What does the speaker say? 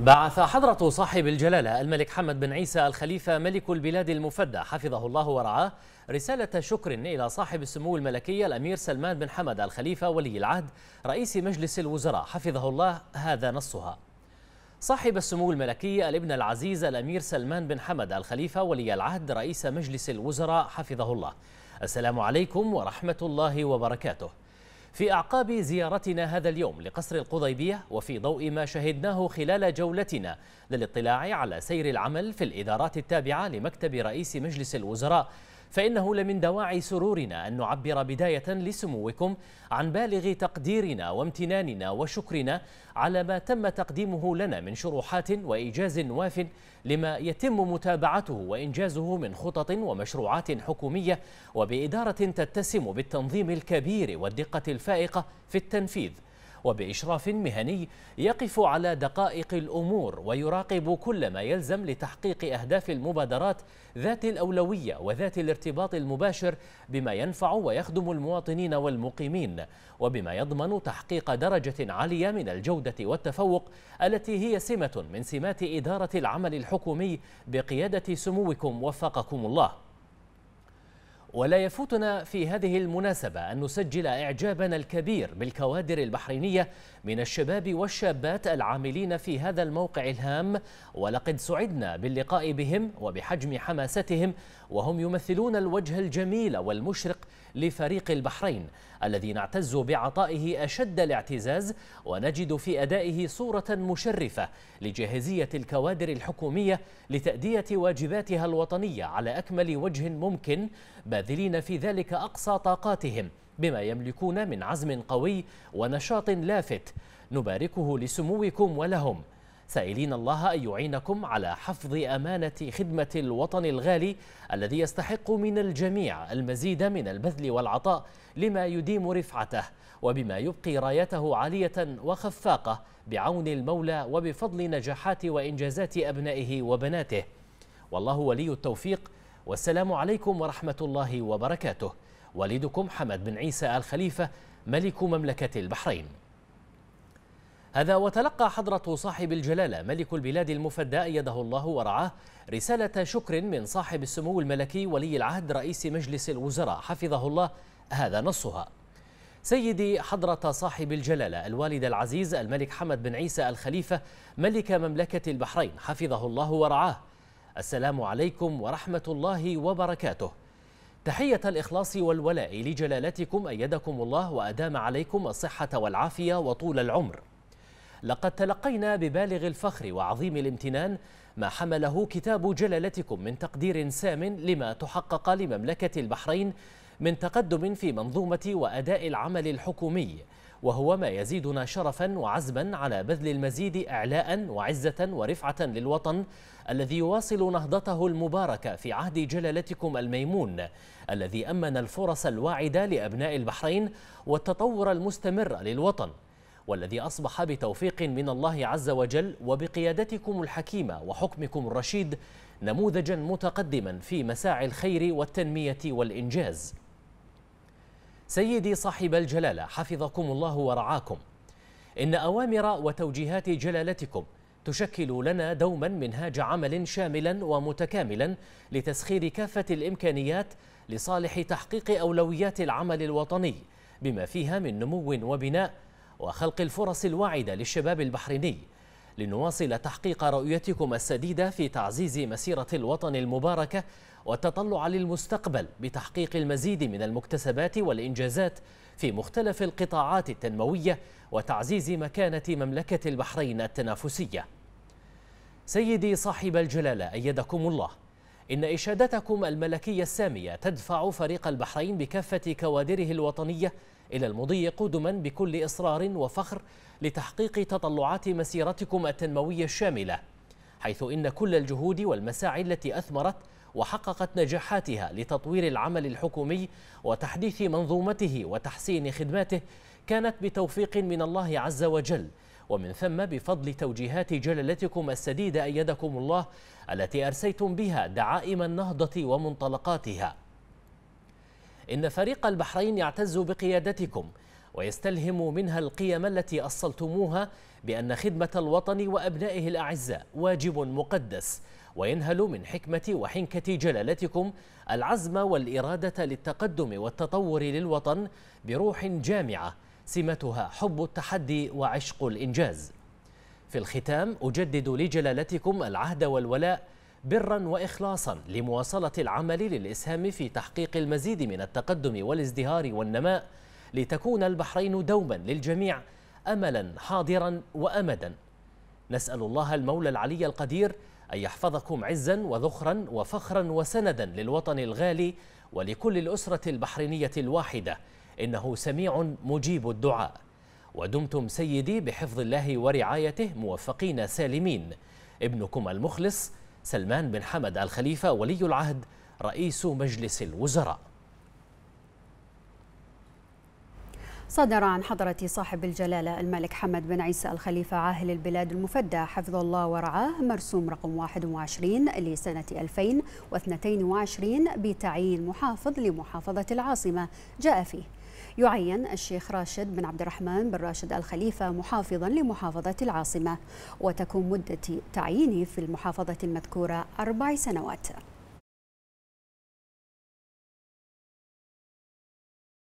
بعث حضرة صاحب الجلالة الملك حمد بن عيسى الخليفة ملك البلاد المفدى حفظه الله ورعاه رسالة شكر إلى صاحب السمو الملكي الأمير سلمان بن حمد الخليفة ولي العهد رئيس مجلس الوزراء حفظه الله هذا نصها صاحب السمو الملكي الابن العزيز الأمير سلمان بن حمد الخليفة ولي العهد رئيس مجلس الوزراء حفظه الله السلام عليكم ورحمة الله وبركاته في أعقاب زيارتنا هذا اليوم لقصر القضيبية وفي ضوء ما شهدناه خلال جولتنا للاطلاع على سير العمل في الإدارات التابعة لمكتب رئيس مجلس الوزراء فإنه لمن دواعي سرورنا أن نعبر بداية لسموكم عن بالغ تقديرنا وامتناننا وشكرنا على ما تم تقديمه لنا من شروحات وإيجاز واف لما يتم متابعته وإنجازه من خطط ومشروعات حكومية وبإدارة تتسم بالتنظيم الكبير والدقة الفائقة في التنفيذ وبإشراف مهني يقف على دقائق الأمور ويراقب كل ما يلزم لتحقيق أهداف المبادرات ذات الأولوية وذات الارتباط المباشر بما ينفع ويخدم المواطنين والمقيمين وبما يضمن تحقيق درجة عالية من الجودة والتفوق التي هي سمة من سمات إدارة العمل الحكومي بقيادة سموكم وفقكم الله ولا يفوتنا في هذه المناسبة أن نسجل إعجابنا الكبير بالكوادر البحرينية من الشباب والشابات العاملين في هذا الموقع الهام ولقد سعدنا باللقاء بهم وبحجم حماستهم وهم يمثلون الوجه الجميل والمشرق لفريق البحرين الذي نعتز بعطائه أشد الاعتزاز ونجد في أدائه صورة مشرفة لجاهزية الكوادر الحكومية لتأدية واجباتها الوطنية على أكمل وجه ممكن باذلين في ذلك أقصى طاقاتهم بما يملكون من عزم قوي ونشاط لافت نباركه لسموكم ولهم سائلين الله أن يعينكم على حفظ أمانة خدمة الوطن الغالي الذي يستحق من الجميع المزيد من البذل والعطاء لما يديم رفعته وبما يبقي رايته عالية وخفاقة بعون المولى وبفضل نجاحات وإنجازات أبنائه وبناته والله ولي التوفيق والسلام عليكم ورحمة الله وبركاته والدكم حمد بن عيسى آل خليفة ملك مملكة البحرين هذا وتلقى حضرة صاحب الجلالة ملك البلاد المفدى أيده الله ورعاه رسالة شكر من صاحب السمو الملكي ولي العهد رئيس مجلس الوزراء حفظه الله هذا نصها سيدي حضرة صاحب الجلالة الوالد العزيز الملك حمد بن عيسى الخليفة ملك مملكة البحرين حفظه الله ورعاه السلام عليكم ورحمة الله وبركاته تحية الإخلاص والولاء لجلالتكم أيدكم الله وأدام عليكم الصحة والعافية وطول العمر لقد تلقينا ببالغ الفخر وعظيم الامتنان ما حمله كتاب جلالتكم من تقدير سام لما تحقق لمملكة البحرين من تقدم في منظومة وأداء العمل الحكومي وهو ما يزيدنا شرفا وعزما على بذل المزيد إعلاء وعزة ورفعة للوطن الذي يواصل نهضته المباركة في عهد جلالتكم الميمون الذي أمن الفرص الواعدة لأبناء البحرين والتطور المستمر للوطن والذي أصبح بتوفيق من الله عز وجل وبقيادتكم الحكيمة وحكمكم الرشيد نموذجا متقدما في مساعي الخير والتنمية والإنجاز سيدي صاحب الجلالة حفظكم الله ورعاكم إن أوامر وتوجيهات جلالتكم تشكل لنا دوما منهاج عمل شاملا ومتكاملا لتسخير كافة الإمكانيات لصالح تحقيق أولويات العمل الوطني بما فيها من نمو وبناء وخلق الفرص الواعدة للشباب البحريني لنواصل تحقيق رؤيتكم السديدة في تعزيز مسيرة الوطن المباركة والتطلع للمستقبل بتحقيق المزيد من المكتسبات والإنجازات في مختلف القطاعات التنموية وتعزيز مكانة مملكة البحرين التنافسية سيدي صاحب الجلالة أيدكم الله إن إشادتكم الملكية السامية تدفع فريق البحرين بكافة كوادره الوطنية إلى المضي قدما بكل إصرار وفخر لتحقيق تطلعات مسيرتكم التنموية الشاملة حيث إن كل الجهود والمساعي التي أثمرت وحققت نجاحاتها لتطوير العمل الحكومي وتحديث منظومته وتحسين خدماته كانت بتوفيق من الله عز وجل ومن ثم بفضل توجيهات جلالتكم السديدة أيدكم الله التي أرسيتم بها دعائم النهضة ومنطلقاتها إن فريق البحرين يعتز بقيادتكم ويستلهم منها القيم التي أصلتموها بأن خدمة الوطن وأبنائه الأعزاء واجب مقدس وينهل من حكمة وحنكة جلالتكم العزم والإرادة للتقدم والتطور للوطن بروح جامعة سمتها حب التحدي وعشق الإنجاز في الختام أجدد لجلالتكم العهد والولاء برا وإخلاصا لمواصلة العمل للإسهام في تحقيق المزيد من التقدم والازدهار والنماء لتكون البحرين دوما للجميع أملا حاضرا وأمدا نسأل الله المولى العلي القدير أن يحفظكم عزا وذخرا وفخرا وسندا للوطن الغالي ولكل الأسرة البحرينية الواحدة إنه سميع مجيب الدعاء ودمتم سيدي بحفظ الله ورعايته موفقين سالمين ابنكم المخلص سلمان بن حمد الخليفة ولي العهد رئيس مجلس الوزراء صدر عن حضرة صاحب الجلالة الملك حمد بن عيسى الخليفة عاهل البلاد المفدى حفظ الله ورعاه مرسوم رقم 21 لسنة 2022 بتعيين محافظ لمحافظة العاصمة جاء فيه يعين الشيخ راشد بن عبد الرحمن بن راشد الخليفة محافظا لمحافظة العاصمة وتكون مدة تعيينه في المحافظة المذكورة أربع سنوات